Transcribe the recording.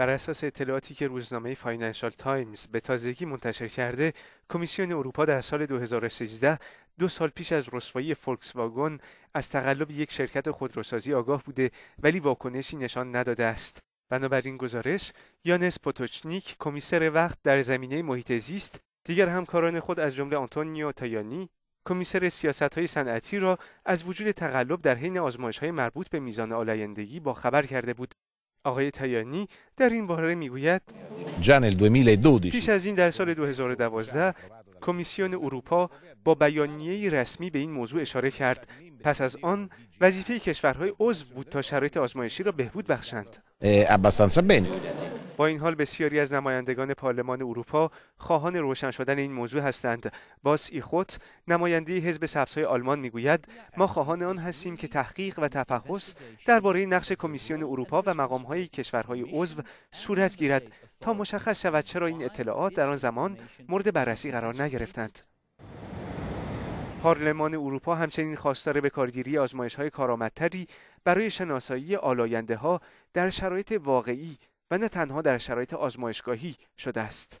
بر اساس اطلاعاتی که روزنامه فاینانشال تایمز به تازگی منتشر کرده، کمیسیون اروپا در سال 2013 دو سال پیش از رسوایی فولکس واگن از تقلب یک شرکت خودروسازی آگاه بوده ولی واکنشی نشان نداده است. بنابراین گزارش یانس پوتوچنیک کمیسر وقت در زمینه محیط زیست دیگر همکاران خود از جمله آنتونیو تایانی کمیسر سیاست های صنعتی را از وجود تقلب در حین آزمایش های مربوط به میزان آلایندگی با خبر کرده بود آقای تیانی در این باره میگوید پیش از این در سال 2012 کمیسیون اروپا با بیانیه رسمی به این موضوع اشاره کرد پس از آن وظیفه کشورهای عضو بود تا شرایط آزمایشی را بهبود بخشند با این حال بسیاری از نمایندگان پارلمان اروپا خواهان روشن شدن این موضوع هستند. باس ایخوت نماینده حزب سبزهای آلمان میگوید ما خواهان آن هستیم که تحقیق و تفحص درباره نقش کمیسیون اروپا و مقامهای کشورهای عضو صورت گیرد تا مشخص شود چرا این اطلاعات در آن زمان مورد بررسی قرار نگرفتند. پارلمان اروپا همچنین خواستار به کارگیری آزمایش های کارآمدتری برای شناسایی آلاینده در شرایط واقعی و نه تنها در شرایط آزمایشگاهی شده است